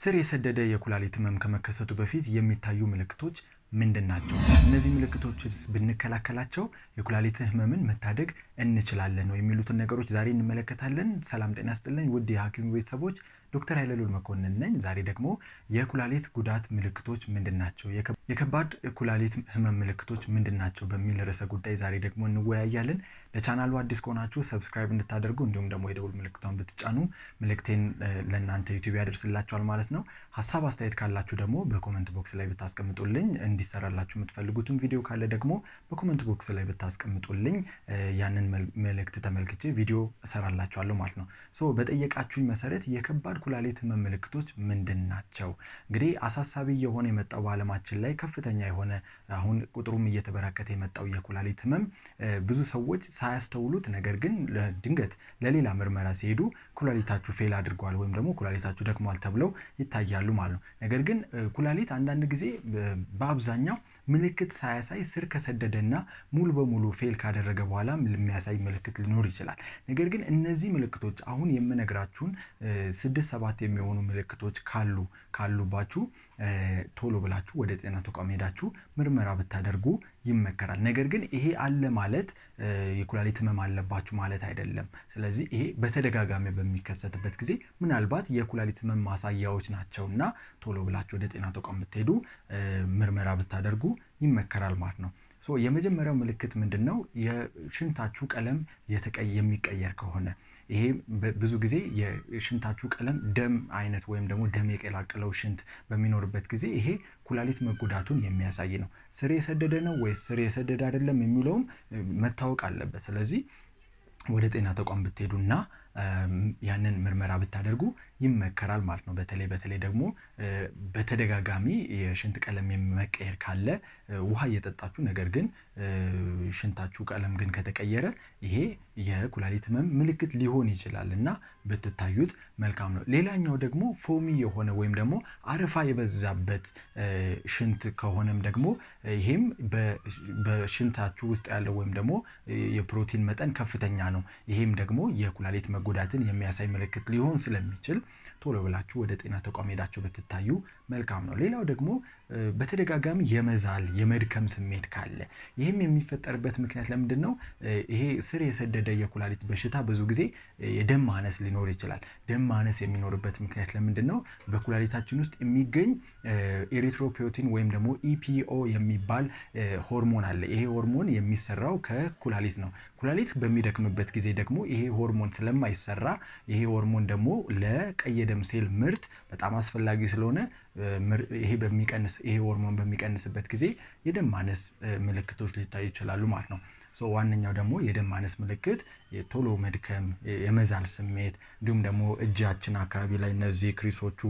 ስር የሰደደ የኩላሊት ህመም ከመከሰቱ በፊት የሚታዩ ምልክቶች ምንድን ናቸው? እነዚህ ምልክቶችስ ብንከላከላቸው የኩላሊት ህመምን መታደግ እንችላለን ነው የሚሉትን ነገሮች ዛሬ እንመለከታለን። ሰላም ጤና ስጥልኝ ውድ የሐኪም ቤተሰቦች ዶክተር አይለሉል መኮንን ነኝ። ዛሬ ደግሞ የኩላሊት ጉዳት ምልክቶች ምንድን ናቸው፣ የከባድ ኩላሊት ህመም ምልክቶች ምንድን ናቸው በሚል ርዕሰ ጉዳይ ዛሬ ደግሞ እንወያያለን። ለቻናሉ አዲስ ከሆናችሁ ሰብስክራይብ እንድታደርጉ እንዲሁም ደግሞ የደውል ምልክቷን ብትጫኑ ምልክቴን ለእናንተ ዩቲዩብ ያደርስላችኋል ማለት ነው። ሀሳብ አስተያየት ካላችሁ ደግሞ በኮመንት ቦክስ ላይ ብታስቀምጡልኝ እንዲሰራላችሁ የምትፈልጉትን ቪዲዮ ካለ ደግሞ በኮመንት ቦክስ ላይ ብታስቀምጡልኝ ያንን መልእክት ተመልክቼ ቪዲዮ እሰራላችኋለሁ ማለት ነው። ሶ በጠየቃችሁኝ መሰረት የከባድ ኩላሊት ህመም ምልክቶች ምንድን ናቸው? እንግዲህ አሳሳቢ የሆነ የመጣው በዓለማችን ላይ ከፍተኛ የሆነ አሁን ቁጥሩም እየተበራከተ የመጣው የኩላሊት ህመም ብዙ ሰዎች ሳያስተውሉት ነገር ግን ድንገት ለሌላ ምርመራ ሲሄዱ ኩላሊታችሁ ፌል አድርጓል ወይም ደግሞ ኩላሊታችሁ ደክሟል ተብለው ይታያሉ ማለት ነው። ነገር ግን ኩላሊት አንዳንድ ጊዜ በአብዛኛው በአብዛኛው ምልክት ሳያሳይ ስር ከሰደደና ሙሉ በሙሉ ፌል ካደረገ በኋላ የሚያሳይ ምልክት ሊኖር ይችላል። ነገር ግን እነዚህ ምልክቶች አሁን የምነግራችሁን ስድስት ሰባት የሚሆኑ ምልክቶች ካሉ ካሉባችሁ ቶሎ ብላችሁ ወደ ጤና ተቋም ሄዳችሁ ምርመራ ብታደርጉ ይመከራል። ነገር ግን ይሄ አለ ማለት የኩላሊት ህመም አለባችሁ ማለት አይደለም። ስለዚህ ይሄ በተደጋጋሚ በሚከሰትበት ጊዜ ምናልባት የኩላሊት ህመም ማሳያዎች ናቸውና ቶሎ ብላችሁ ወደ ጤና ተቋም ብትሄዱ ምርመራ ብታደርጉ ይመከራል ማለት ነው። የመጀመሪያው ምልክት ምንድን ነው? የሽንታችሁ ቀለም የሚቀየር ከሆነ ይሄ ብዙ ጊዜ የሽንታችሁ ቀለም ደም አይነት ወይም ደግሞ ደም የቀላቀለው ሽንት በሚኖርበት ጊዜ ይሄ ኩላሊት መጎዳቱን የሚያሳይ ነው። ስር የሰደደ ነው ወይስ ስር የሰደደ አይደለም የሚለውም መታወቅ አለበት። ስለዚህ ወደ ጤና ተቋም ብትሄዱና ያንን ምርመራ ብታደርጉ ይመከራል ማለት ነው። በተለይ በተለይ ደግሞ በተደጋጋሚ የሽንት ቀለም የመቀየር ካለ ውሃ እየጠጣችሁ ነገር ግን ሽንታችሁ ቀለም ግን ከተቀየረ ይሄ የኩላሊት ህመም ምልክት ሊሆን ይችላል እና ብትታዩት መልካም ነው። ሌላኛው ደግሞ ፎሚ የሆነ ወይም ደግሞ አረፋ የበዛበት ሽንት ከሆነም ደግሞ ይሄም በሽንታችሁ ውስጥ ያለው ወይም ደግሞ የፕሮቲን መጠን ከፍተኛ ነው። ይሄም ደግሞ የኩላሊት መጎዳትን የሚያሳይ ምልክት ሊሆን ስለሚችል ቶሎ ብላችሁ ወደ ጤና ተቋም ሄዳችሁ ብትታዩ መልካም ነው። ሌላው ደግሞ በተደጋጋሚ የመዛል የመድከም ስሜት ካለ ይህም የሚፈጠርበት ምክንያት ለምንድን ነው? ይሄ ስር የሰደደ የኩላሊት በሽታ ብዙ ጊዜ የደም ማነስ ሊኖር ይችላል። ደም ማነስ የሚኖርበት ምክንያት ለምንድን ነው? በኩላሊታችን ውስጥ የሚገኝ ኤሪትሮፒዮቲን ወይም ደግሞ ኢፒኦ የሚባል ሆርሞን አለ። ይሄ ሆርሞን የሚሰራው ከኩላሊት ነው። ኩላሊት በሚደክምበት ጊዜ ደግሞ ይሄ ሆርሞን ስለማ ስለማይሰራ ይሄ ሆርሞን ደግሞ ለቀይ ደም ሴል ምርት በጣም አስፈላጊ ስለሆነ ይሄ በሚቀንስ ይሄ ሆርሞን በሚቀንስበት ጊዜ የደም ማነስ ምልክቶች ሊታዩ ይችላሉ ማለት ነው። ሶ ዋነኛው ደግሞ የደም ማነስ ምልክት የቶሎ መድከም፣ የመዛል ስሜት እንዲሁም ደግሞ እጃችን አካባቢ ላይ እነዚህ ክሪሶቹ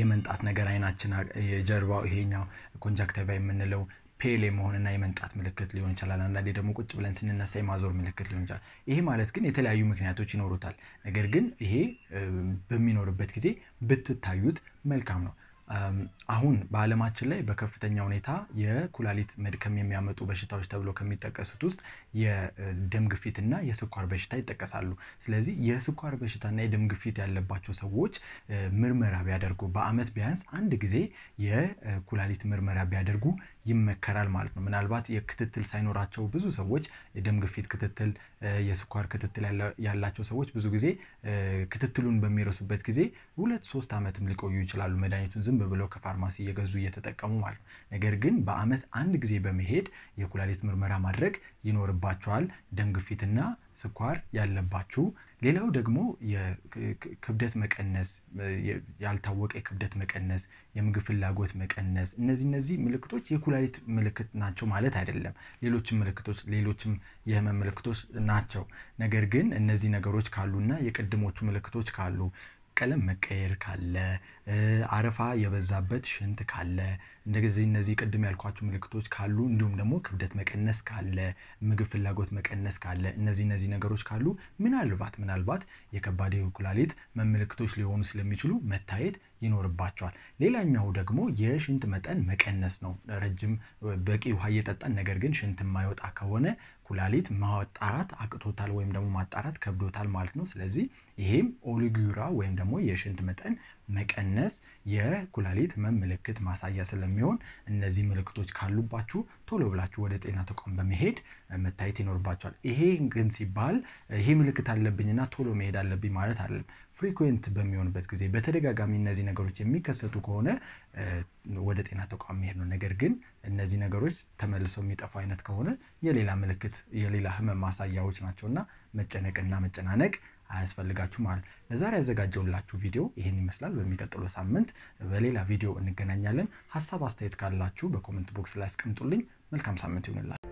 የመንጣት ነገር አይናችን የጀርባው ይሄኛው ኮንጃክቲቫ የምንለው ፔል የመሆንና የመንጣት ምልክት ሊሆን ይችላል። አንዳንዴ ደግሞ ቁጭ ብለን ስንነሳ የማዞር ምልክት ሊሆን ይችላል። ይሄ ማለት ግን የተለያዩ ምክንያቶች ይኖሩታል። ነገር ግን ይሄ በሚኖርበት ጊዜ ብትታዩት መልካም ነው። አሁን በዓለማችን ላይ በከፍተኛ ሁኔታ የኩላሊት መድከም የሚያመጡ በሽታዎች ተብሎ ከሚጠቀሱት ውስጥ የደም ግፊትና የስኳር በሽታ ይጠቀሳሉ። ስለዚህ የስኳር በሽታና የደም ግፊት ያለባቸው ሰዎች ምርመራ ቢያደርጉ በዓመት ቢያንስ አንድ ጊዜ የኩላሊት ምርመራ ቢያደርጉ ይመከራል ማለት ነው። ምናልባት የክትትል ሳይኖራቸው ብዙ ሰዎች የደም ግፊት ክትትል፣ የስኳር ክትትል ያላቸው ሰዎች ብዙ ጊዜ ክትትሉን በሚረሱበት ጊዜ ሁለት ሶስት ዓመትም ሊቆዩ ይችላሉ መድኃኒቱን ዝም ብለው ከፋርማሲ እየገዙ እየተጠቀሙ ማለት ነው። ነገር ግን በዓመት አንድ ጊዜ በመሄድ የኩላሊት ምርመራ ማድረግ ይኖርባቸዋል። ደም ግፊትና ስኳር ያለባችሁ ሌላው ደግሞ የክብደት መቀነስ፣ ያልታወቀ የክብደት መቀነስ፣ የምግብ ፍላጎት መቀነስ፣ እነዚህ እነዚህ ምልክቶች የኩላሊት ምልክት ናቸው ማለት አይደለም። ሌሎችም ምልክቶች ሌሎችም የህመም ምልክቶች ናቸው። ነገር ግን እነዚህ ነገሮች ካሉና የቅድሞቹ ምልክቶች ካሉ ቀለም መቀየር ካለ አረፋ የበዛበት ሽንት ካለ እንደዚህ እነዚህ ቅድም ያልኳቸው ምልክቶች ካሉ እንዲሁም ደግሞ ክብደት መቀነስ ካለ ምግብ ፍላጎት መቀነስ ካለ እነዚህ እነዚህ ነገሮች ካሉ ምናልባት ምናልባት የከባድ የኩላሊት መምልክቶች ሊሆኑ ስለሚችሉ መታየት ይኖርባቸዋል። ሌላኛው ደግሞ የሽንት መጠን መቀነስ ነው። ረጅም በቂ ውሃ እየጠጣን ነገር ግን ሽንት የማይወጣ ከሆነ ኩላሊት ማጣራት አቅቶታል ወይም ደግሞ ማጣራት ከብዶታል ማለት ነው። ስለዚህ ይሄም ኦሊጉራ ወይም ደግሞ የሽንት መጠን መቀነስ የኩላሊት ህመም ምልክት ማሳያ ስለሚሆን እነዚህ ምልክቶች ካሉባችሁ ቶሎ ብላችሁ ወደ ጤና ተቋም በመሄድ መታየት ይኖርባቸዋል። ይሄ ግን ሲባል ይሄ ምልክት አለብኝና ቶሎ መሄድ አለብኝ ማለት አለም ፍሪኩዌንት በሚሆንበት ጊዜ በተደጋጋሚ እነዚህ ነገሮች የሚከሰቱ ከሆነ ወደ ጤና ተቋም መሄድ ነው። ነገር ግን እነዚህ ነገሮች ተመልሰው የሚጠፉ አይነት ከሆነ የሌላ ምልክት የሌላ ህመም ማሳያዎች ናቸውና መጨነቅና መጨናነቅ አያስፈልጋችሁ ማለት ለዛሬ ያዘጋጀውላችሁ ቪዲዮ ይህን ይመስላል። በሚቀጥለው ሳምንት በሌላ ቪዲዮ እንገናኛለን። ሀሳብ አስተያየት ካላችሁ በኮመንት ቦክስ ላይ አስቀምጡልኝ። መልካም ሳምንት ይሁንላችሁ።